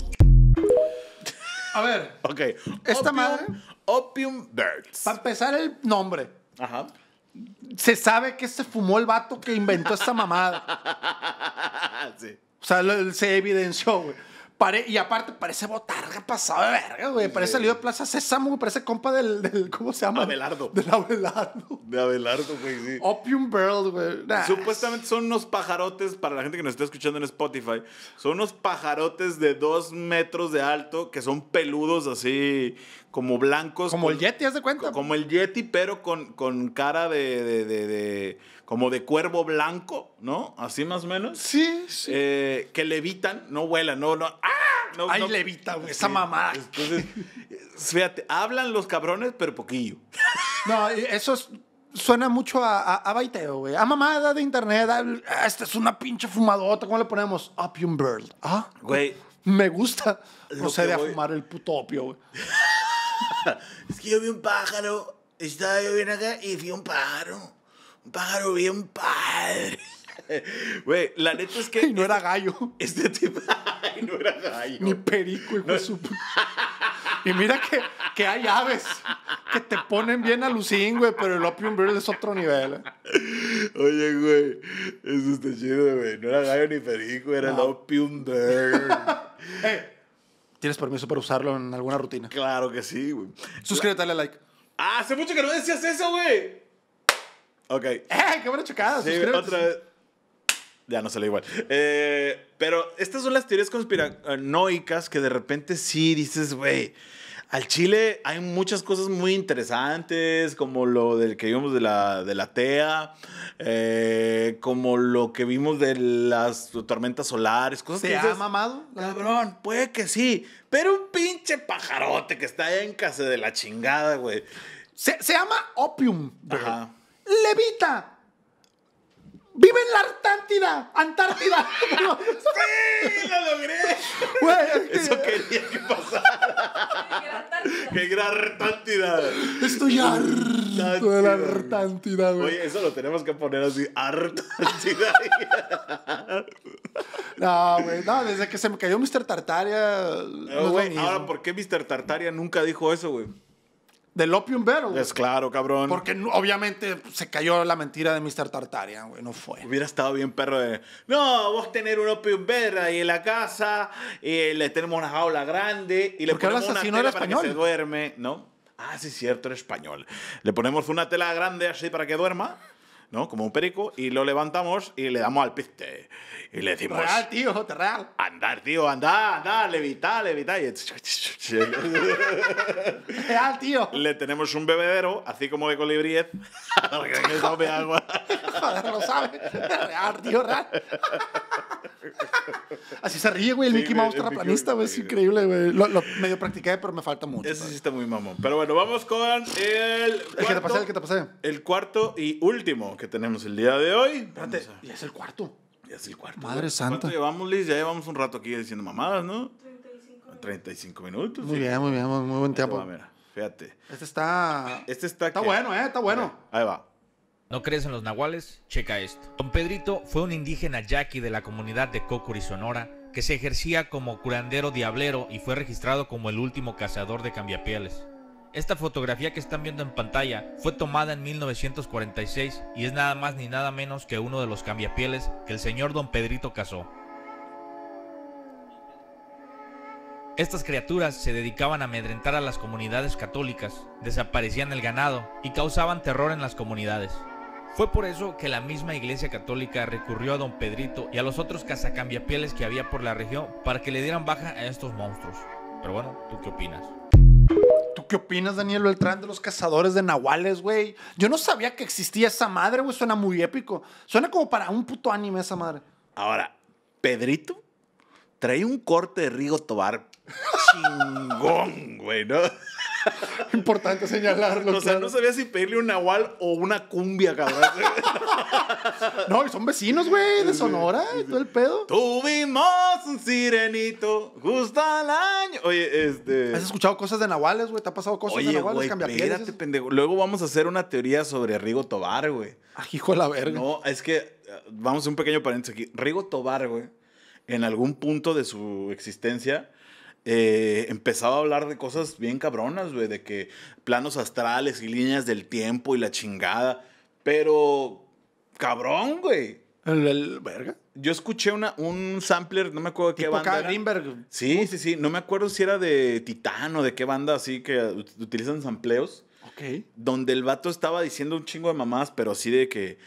A ver. Ok. Esta madre. Opium Birds. Para empezar el nombre. Ajá. Se sabe que se fumó el vato que inventó esta mamada. sí. O sea, se evidenció, güey y aparte parece botarga pasado de verga, güey. Parece salido de Plaza Sésamo, güey. Parece compa del, ¿Cómo se llama? Abelardo. Del Abelardo. De Abelardo, güey, sí. Opium Bird, güey. Supuestamente son unos pajarotes, para la gente que nos está escuchando en Spotify, son unos pajarotes de dos metros de alto que son peludos así, como blancos. Como el Yeti, ¿haz de cuenta? Como el Yeti, pero con, con cara de como de cuervo blanco, ¿no? Así más o menos. Sí, sí. Eh, que levitan, no vuelan, no, no. ¡Ah! No, levita, güey, esa mamá. mamada. Entonces, fíjate, hablan los cabrones, pero poquillo. No, eso suena mucho a, a, a baiteo, güey. A mamada de internet. Ah, esta es una pinche fumadota. ¿Cómo le ponemos? Opium Bird. Ah, güey. Me gusta. No sé de a fumar el puto opio, güey. es que yo vi un pájaro. Estaba yo bien acá y vi un pájaro pájaro bien padre. Güey, la neta es que. Y no este era gallo. Este tipo. Ay, no era gallo. Ni perico, hijo Y mira que, que, hay aves que te ponen bien alucin, güey, pero el Opium Bird es otro nivel. Eh. Oye, güey, eso está chido, güey. No era gallo ni perico, era el Opium Bird. ¿Tienes permiso para usarlo en alguna rutina? Claro que sí, güey. Suscríbete, dale like. Ah, hace mucho que no decías eso, güey. Ok. ¡Eh! ¡Qué buena chocada! Sí, otra vez. Ya no sale igual. Eh, pero estas son las teorías conspiranoicas eh, que de repente sí dices, güey, al Chile hay muchas cosas muy interesantes, como lo del que vimos de la, de la TEA, eh, como lo que vimos de las tormentas solares, cosas así. que. llama? mamado? Cabrón, puede que sí, pero un pinche pajarote que está en casa de la chingada, güey. Se, se llama Opium. Ajá levita. Vive en la Artántida, Antártida. ¡Sí! ¡Lo logré! Eso quería que pasara. ¡Qué gran Antártida! Estoy harto de la Antártida, güey. Oye, eso lo tenemos que poner así. Artántida. no, güey. No, desde que se me cayó Mr. Tartaria. Ah, no, güey, ahora, ¿por qué Mr. Tartaria nunca dijo eso, güey? del Opium güey. Es claro, cabrón. Porque obviamente pues, se cayó la mentira de Mr. tartaria güey, no fue. Hubiera estado bien perro de... No, vos tener un Opium Battle ahí en la casa, y le tenemos una jaula grande y le ponemos una tela para español. que se duerme, ¿no? Ah, sí, es cierto, era español. Le ponemos una tela grande así para que duerma ¿no? Como un perico, y lo levantamos y le damos al piste. Y le decimos... Real, tío, real. Andar, tío, andar, andar, levitar, levitar. Y... real, tío. Le tenemos un bebedero, así como de colibríes, para que tome agua. Joder, lo tío, real. Así se ríe, güey, el Mickey Mouse terraplanista, Es increíble, güey. Lo, medio practiqué, pero me falta mucho. Ese sí está muy mamón. Pero bueno, vamos con el. Cuarto, te qué te El cuarto y último, que tenemos el día de hoy. Espérate, ya es el cuarto. Ya es el cuarto. Madre santa. llevamos, Liz? Ya llevamos un rato aquí diciendo mamadas, ¿no? 35, minutos. Muy bien, muy bien, muy buen tiempo. fíjate. Este está... Este está... Está bueno, ¿eh? Está bueno. Ahí va. ¿No crees en los nahuales? Checa esto. Don Pedrito fue un indígena yaqui de la comunidad de Cocuri, Sonora, que se ejercía como curandero diablero y fue registrado como el último cazador de cambiapieles. Esta fotografía que están viendo en pantalla fue tomada en 1946 y es nada más ni nada menos que uno de los cambiapieles que el señor don Pedrito cazó. Estas criaturas se dedicaban a amedrentar a las comunidades católicas, desaparecían el ganado y causaban terror en las comunidades. Fue por eso que la misma Iglesia Católica recurrió a don Pedrito y a los otros cazacambiapieles que había por la región para que le dieran baja a estos monstruos. Pero bueno, ¿tú qué opinas? ¿qué opinas, Daniel Beltrán, de los cazadores de nahuales, güey? Yo no sabía que existía esa madre, güey. Suena muy épico. Suena como para un puto anime esa madre. Ahora, Pedrito trae un corte de Rigo Tobar chingón, güey, ¿no? Importante señalarlo. O sea, no sabía si pedirle un nahual o una cumbia, cabrón. no, y son vecinos, güey, de Sonora todo el pedo. Tuvimos un sirenito justo al año. Oye, este. ¿Has escuchado cosas de nahuales, güey? ¿Te ha pasado cosas de nahuales? Oye, espérate, pendejo. Luego vamos a hacer una teoría sobre Rigo Tobar, güey. Ah, hijo de la verga. No, es que vamos a un pequeño paréntesis aquí. Rigo Tobar, güey, en algún punto de su existencia eh, empezaba a hablar de cosas bien cabronas, güey, de que planos astrales y líneas del tiempo y la chingada. Pero, cabrón, güey. El, Yo escuché una, un sampler, no me acuerdo de qué banda. Sí, sí, sí. No me acuerdo si era de Titán o de qué banda así que utilizan sampleos. Donde el vato estaba diciendo un chingo de mamás, pero así de que.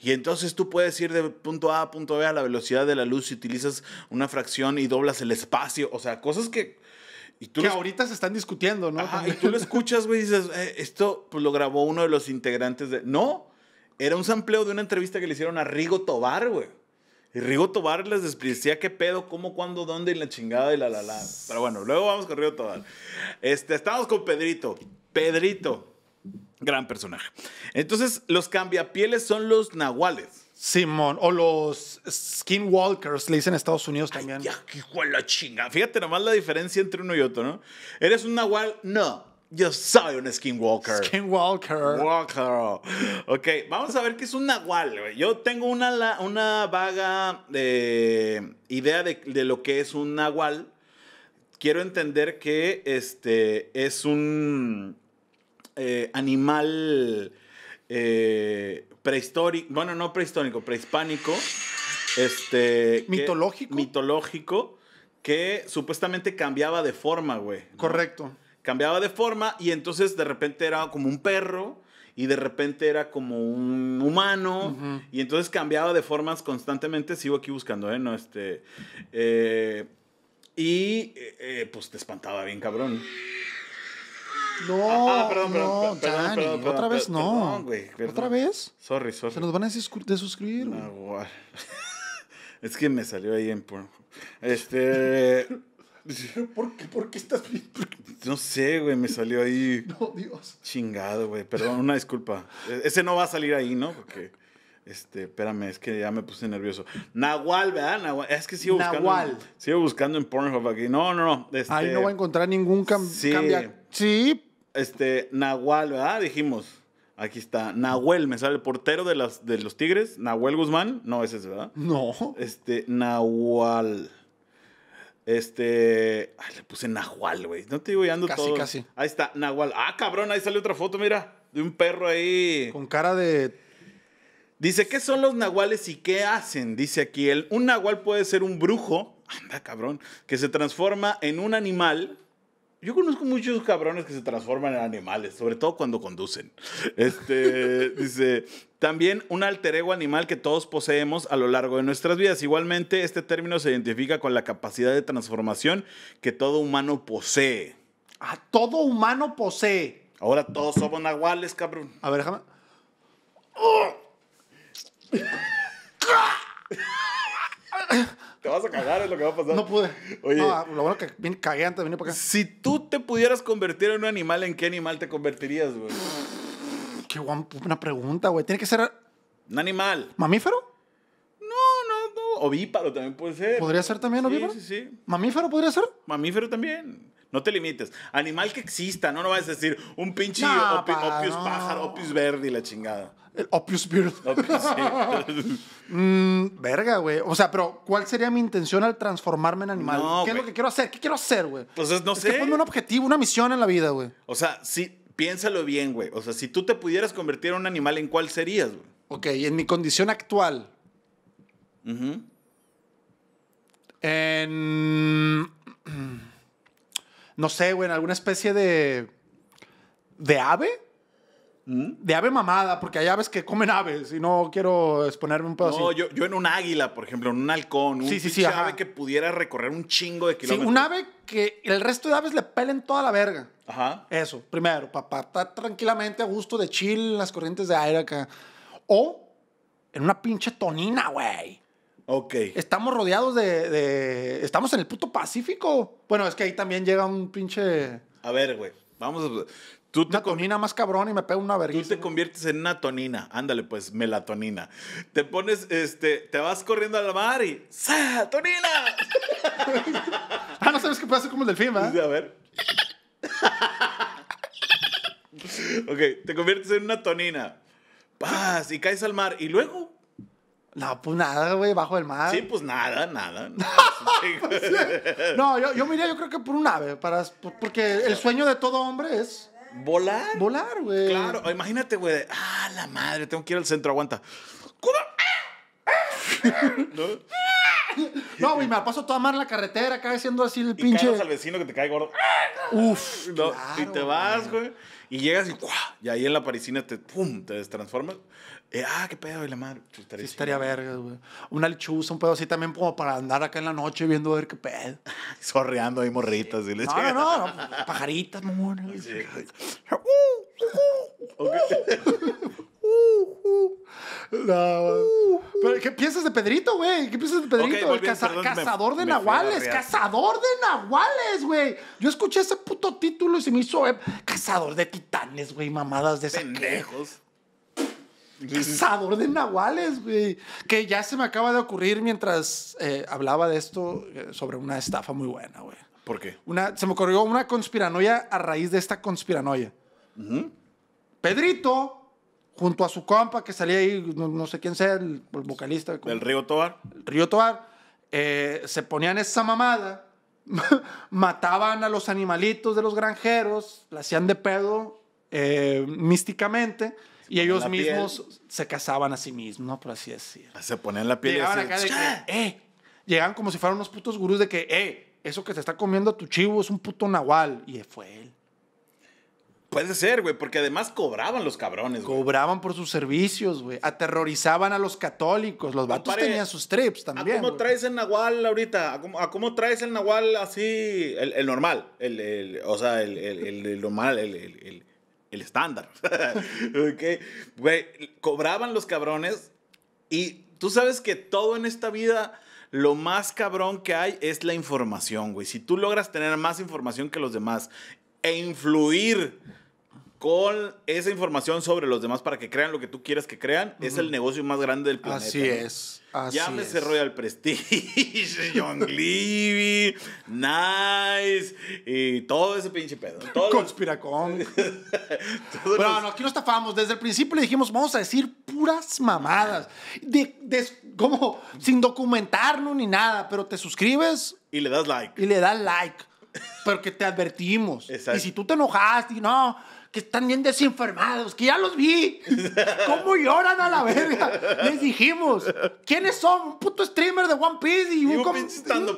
Y entonces tú puedes ir de punto A a punto B a la velocidad de la luz si utilizas una fracción y doblas el espacio. O sea, cosas que. Y tú que ahorita se están discutiendo, ¿no? y tú lo escuchas, güey, y dices, eh, esto pues, lo grabó uno de los integrantes de. No, era un sampleo de una entrevista que le hicieron a Rigo Tobar, güey. Y Rigo Tobar les decía qué pedo, cómo, cuándo, dónde y la chingada y la la la. Pero bueno, luego vamos con Rigo Tobar. Este, estamos con Pedrito. Pedrito, Gran personaje. Entonces, los cambiapieles son los nahuales. Simón, o los skinwalkers, le dicen Estados Unidos también. Ay, ya, la chinga. Fíjate nomás la diferencia entre uno y otro, ¿no? ¿Eres un nahual? No. Yo soy un skinwalker. Skinwalker. Walker. Ok, vamos a ver qué es un nahual, Yo tengo una, una vaga eh, idea de, de lo que es un nahual. Quiero entender que este es un eh, animal eh, prehistórico, bueno, no prehistórico, prehispánico, este... Mitológico. Que, mitológico, que supuestamente cambiaba de forma, güey. Correcto. Cambiaba de forma y entonces de repente era como un perro y de repente era como un humano y entonces cambiaba de formas constantemente. Sigo aquí buscando, ¿eh? este... Eh, y pues te espantaba bien, cabrón. Ah, ah, no, perdón, perdón, no, otra vez no. ¿Otra vez? Sorry, sorry. Se nos van a desuscribir. Nahual. es que me salió ahí en Pornhub. Este... ¿Por qué, ¿Por qué estás bien? No sé, güey, me salió ahí. No, Dios. Chingado, güey. Perdón, una disculpa. E-, ese no va a salir ahí, ¿no? Porque. Este, espérame, es que ya me puse nervioso. Nahual, ¿verdad? Nahual. Es que sigo buscando. Nahual. Sigo buscando en Pornhub aquí. No, no, no. ahí este no va a encontrar ningún sí. cambio Sí. Este, Nahual, ¿verdad? Dijimos. Aquí está. Nahuel, me sale el portero de, las, de los Tigres. Nahuel Guzmán. No, ese es, ¿verdad? No. Este, Nahual. Este. Ay, le puse Nahual, güey. No te digo, ya ando todo. Ahí está, Nahual. Ah, cabrón, ahí sale otra foto, mira. De un perro ahí. Con cara de. Dice, ¿qué son los nahuales y qué hacen? Dice aquí él. Un nahual puede ser un brujo. Anda, cabrón. Que se transforma en un animal yo conozco muchos cabrones que se transforman en animales, sobre todo cuando conducen. Este, dice, también un alter ego animal que todos poseemos a lo largo de nuestras vidas. Igualmente, este término se identifica con la capacidad de transformación que todo humano posee. Ah, todo humano posee. Ahora todos somos nahuales, cabrón. A ver, déjame. Ah. Te vas a cagar, es lo que va a pasar. No pude. Oye. lo bueno que cagué antes de venir para acá. Si tú te pudieras convertir en un animal, ¿en qué animal te convertirías, güey? Qué Una pregunta, güey. Tiene que ser. ¿Un animal? ¿Mamífero? No, no, no. Ovíparo también puede ser. ¿Podría ser también sí, ovíparo? Sí, sí. ¿Mamífero podría ser? Mamífero también. No te limites. Animal que exista, no no vas a decir un pinche opius pájaro, opius verde y la chingada. El opius mm, verga, güey. O sea, pero ¿cuál sería mi intención al transformarme en animal? ¿Qué es lo que quiero hacer? ¿Qué quiero hacer, güey? Entonces, no sé. Que ponme un objetivo, una misión en la vida, güey. O sea, sí, piénsalo bien, güey. O sea, si tú te pudieras convertir en un animal, ¿en cuál serías, güey? Ok, en mi condición actual. En. no sé, güey, en alguna especie de. de ave. ¿Mm? De ave mamada, porque hay aves que comen aves y no quiero exponerme un pedo no, yo, yo en un águila, por ejemplo, en un halcón, un sí, ave que pudiera recorrer un chingo de kilómetros. Sí, un ave que el resto de aves le pelen toda la verga. Ajá. Eso, primero, para estar tranquilamente a gusto de chill en las corrientes de aire acá. O en una pinche tonina, güey. Ok. Estamos rodeados de, Estamos en el puto Pacífico. Bueno, es que ahí también llega un pinche. A ver, güey. Vamos a. Tú te una más cabrón y me pega una vergüenza. Tú te conviertes en una tonina. Ándale, pues, melatonina. Te pones, este, te vas corriendo al mar y. ¡Tonina! ah, no sabes qué puede hacer como el delfín, ¿verdad? a ver. ok, te conviertes en una tonina. Paz, y caes al mar. Y luego. No, pues nada, güey, bajo el mar. Sí, pues nada, nada. No, yo, yo me yo creo que por un ave, para, porque el sueño de todo hombre es... Volar. Volar, güey. Claro, imagínate, güey, ah, la madre, tengo que ir al centro, aguanta. ¿Cómo? ¿No? No, güey, me la paso toda madre en la carretera, acá haciendo así el pinche. Y al vecino que te cae gordo. Uf. No, y te vas, güey. Y llegas y, y ahí en la parisina te, pum, te destransformas. Eh, ah, qué pedo, y la madre. estaría sí, estaría verga, güey. Una lechuza, un pedo así también como para andar acá en la noche viendo a ver qué pedo. Sorreando ahí morritas. Y no, no, no, pajaritas, mamón. ¿Pero ¿Qué piensas de Pedrito, güey? ¿Qué piensas de Pedrito? cazador de nahuales. Cazador de nahuales, güey. Yo escuché ese puto título y se me hizo eh, cazador de titanes, güey. Mamadas de Pendejos sabor de nahuales, güey. Que ya se me acaba de ocurrir mientras eh, hablaba de esto eh, sobre una estafa muy buena, güey. ¿Por qué? Una, se me ocurrió una conspiranoia a raíz de esta conspiranoia. Pedrito, junto a su compa que salía ahí, no, sé quién sea, el, vocalista. el Río toar El Río toar eh, se ponían esa mamada, mataban a los animalitos de los granjeros, la hacían de pedo místicamente y ellos mismos se casaban a sí mismos, ¿no? Por así decir. Ah, se ponían la piel y acá de eh, llegaban como si fueran unos putos gurús de que, eh, eso que se está comiendo tu chivo es un puto nahual. Y fue él. Puede ser, güey, porque además cobraban los cabrones, güey. Cobraban por sus servicios, güey. Aterrorizaban a los católicos. Los vatos tenían sus trips también. ¿A cómo traes el nahual ahorita? ¿A cómo, traes el nahual así? El, normal. El, o sea, el, normal, el el estándar. Güey, cobraban los cabrones y tú sabes que todo en esta vida, lo más cabrón que hay es la información, güey. Si tú logras tener más información que los demás e influir con esa información sobre los demás para que crean lo que tú quieras que crean, es el negocio más grande del planeta. Así es. Así Llámese Royal Prestige, John Levy, Nice y todo ese pinche pedo. Conspiracón. No, no, aquí nos estafamos. Desde el principio le dijimos, vamos a decir puras mamadas. como sin documentarlo ni nada, pero te suscribes. Y le das like. Y le das like. Pero que te advertimos. Exacto. Y si tú te enojaste y no que están bien desinformados, que ya los vi. ¿Cómo lloran a la verga? Les dijimos, ¿quiénes son? Un puto streamer de One Piece y, un...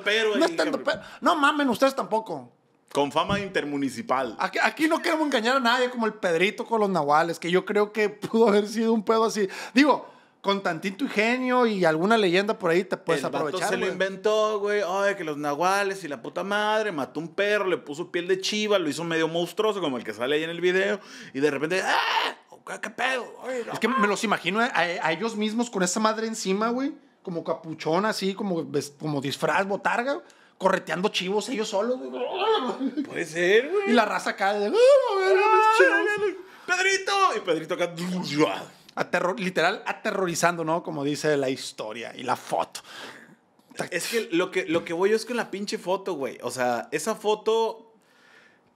pero. No, estando pero. no mamen, ustedes tampoco. Con fama intermunicipal. Aquí, aquí, no queremos engañar a nadie como el Pedrito con los nahuales, que yo creo que pudo haber sido un pedo así. Digo, con tantito ingenio y alguna leyenda por ahí te puedes el aprovechar. se lo inventó, güey. Ay, que los nahuales y la puta madre. Mató un perro, le puso piel de chiva, lo hizo medio monstruoso, como el que sale ahí en el video. Y de repente, ¡ah! ¿Qué pedo? es que me los imagino a, ellos mismos con esa madre encima, güey. Como capuchón, así, como, como disfraz, botarga correteando chivos ellos solos. Güey. Puede ser, güey. Y la raza acá de. no, ah, ah, ¡Pedrito! Y Pedrito acá. literal aterrorizando, ¿no? Como dice la historia y la foto. Es que lo que, lo que voy yo es con la pinche foto, güey. O sea, esa foto,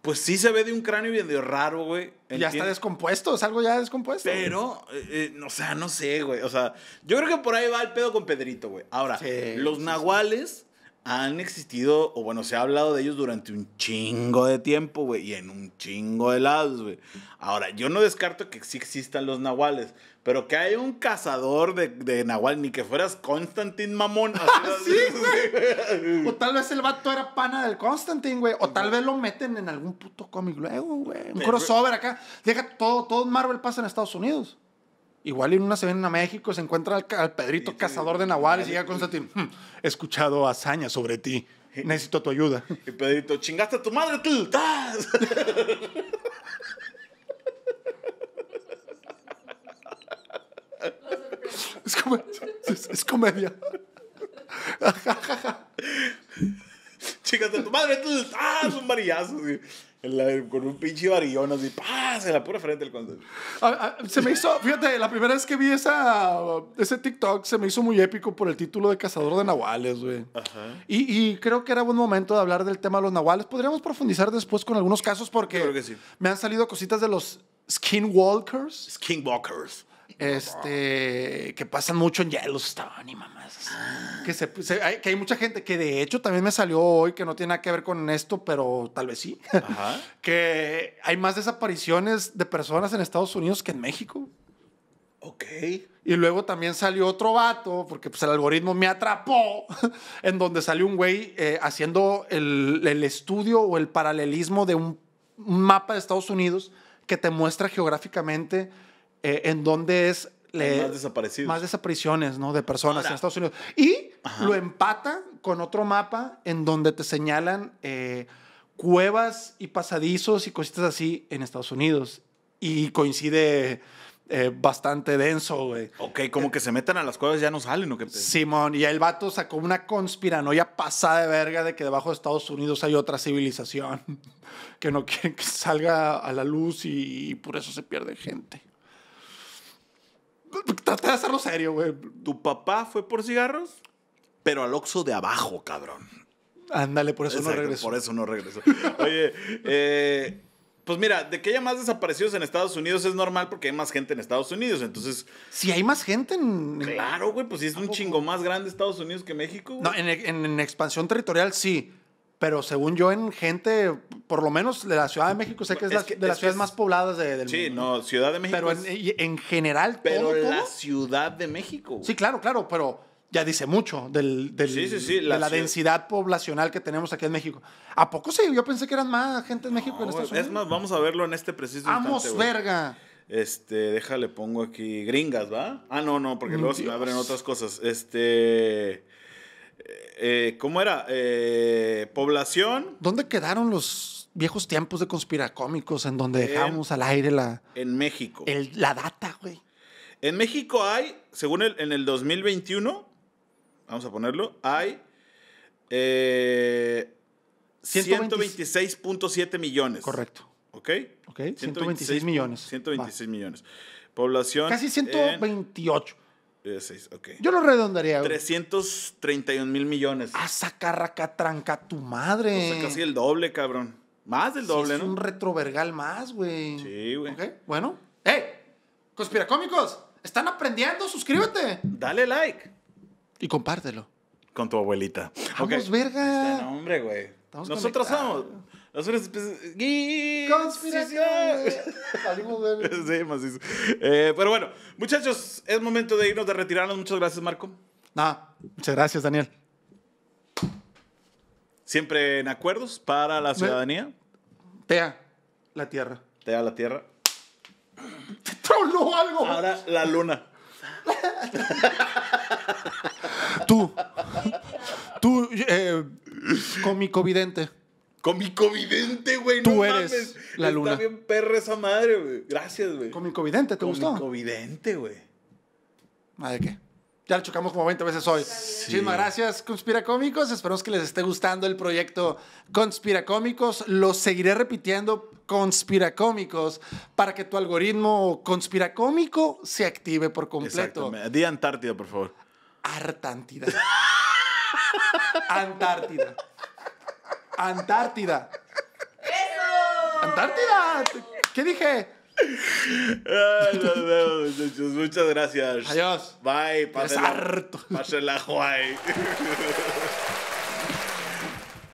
pues sí se ve de un cráneo de raro, güey. Ya está descompuesto, es algo ya descompuesto. Pero, eh, eh, o sea, no sé, güey. O sea, yo creo que por ahí va el pedo con Pedrito, güey. Ahora, los nahuales han existido, o bueno, se ha hablado de ellos durante un chingo de tiempo, güey, y en un chingo de lados, güey. Ahora, yo no descarto que sí existan los nahuales. Pero que hay un cazador de, Nahual, ni que fueras Constantine, Mamón. Así, ah, sí, güey. O tal vez el vato era pana del Constantine, güey. O tal vez lo meten en algún puto cómic luego, güey. Un crossover acá. Deja todo, todo Marvel pasa en Estados Unidos. Igual y una se viene a México, se encuentra al, Pedrito, cazador de Nahual, y llega Constantin. Hmm, he escuchado hazañas sobre ti. Necesito tu ayuda. Y Pedrito, chingaste a tu madre, tú. es, comedia. Chicas de tu madre, ¡ah! Es un con un pinche varillón así, En la pura frente del se me hizo, fíjate, la primera vez que vi esa, ese TikTok se me hizo muy épico por el título de Cazador de Nahuales, Y, creo que era buen momento de hablar del tema de los nahuales. Podríamos profundizar después con algunos casos porque me han salido cositas de los skinwalkers. Skinwalkers. Este, que pasan mucho en Yellowstone y mamás. Ah. Que, se, hay, que hay mucha gente que de hecho también me salió hoy, que no tiene nada que ver con esto, pero tal vez sí. que hay más desapariciones de personas en Estados Unidos que en México. Ok. Y luego también salió otro vato, porque pues el algoritmo me atrapó, en donde salió un güey eh, haciendo el, el, estudio o el paralelismo de un mapa de Estados Unidos que te muestra geográficamente eh, en donde es... Eh, más desaparecidos. Más desapariciones, ¿no? De personas en Estados Unidos. Y lo empata con otro mapa en donde te señalan eh, cuevas y pasadizos y cositas así en Estados Unidos. Y coincide... bastante denso, güey. Ok, como que se metan a las cuevas y ya no salen, ¿o Simón, y el vato sacó una conspiranoia pasada de verga de que debajo de Estados Unidos hay otra civilización que no quieren que salga a la luz y por eso se pierde gente. Trata de hacerlo serio, güey. Tu papá fue por cigarros, pero al Oxxo de abajo, cabrón. Ándale, por eso no regresó. Por eso no regresó. Oye, eh, pues mira, de que haya más desaparecidos en Estados Unidos es normal porque hay más gente en Estados Unidos, entonces... Si hay más gente en... Claro, güey, pues si es un chingo más grande Estados Unidos que México. No, en, expansión territorial sí, pero según yo en gente, por lo menos de la Ciudad de México, sé que es, de las ciudades más pobladas del sí, Sí, no, Ciudad de México. Pero en, general, pero todo, la Ciudad de México. Sí, claro, claro, pero ya dice mucho del, de la densidad poblacional que tenemos aquí en México. ¿A poco sí? Yo pensé que eran más gente en México que en Estados Unidos. Es más, vamos a verlo en este preciso ¡Vamos, instante. ¡Vamos, verga! Este, déjale, pongo aquí gringas, ¿va? Ah, no, no, porque luego se abren otras cosas. Este. Eh, ¿cómo era? Eh, población. ¿Dónde quedaron los viejos tiempos de conspiracómicos en donde dejábamos al aire la... En México. la data, güey. En México hay, según el, en el 2021, vamos a ponerlo, hay 126.7 eh, millones. Correcto. ¿Ok? Ok, 126, millones. 126 millones. Población. Casi 128. Eh, Yo lo güey. 331 mil millones. Ah, sacarraca tranca tu madre. casi el doble, cabrón. Más del doble, ¿no? es un retrovergal más, güey. Sí, güey. Ok, bueno. ¡Ey! Conspiracómicos, están aprendiendo, suscríbete. Dale like. Y compártelo. Con tu abuelita. Vamos, verga. Este no, hombre, güey. Nosotros somos. Las eh, ¡Conspiración! Salimos Sí, eh, pero bueno, muchachos, es momento de irnos, de retirarnos. Muchas gracias, Marco. Nada, muchas gracias, Daniel. Siempre en acuerdos para la ciudadanía. Tea la tierra. Tea la tierra. Te trolló algo. Ahora la luna. Tú. Tú, eh, cómico vidente vidente, güey. no eres mames. la luna. Está bien perra esa madre, güey. Gracias, güey. vidente, ¿te gustó? vidente, güey. ¿Madre qué? Ya lo chocamos como 20 veces hoy. Sí. Muchísimas gracias, Conspiracómicos. Esperamos que les esté gustando el proyecto Conspiracómicos. Lo seguiré repitiendo, Conspiracómicos, para que tu algoritmo conspiracómico se active por completo. Día Antártida, por favor. Artántida. Antártida. Antártida. ¡Eso! ¡Antártida! ¿Qué dije? vemos, muchachos. Muchas gracias. Adiós. Bye. Pásenla, la Pásenla, guay.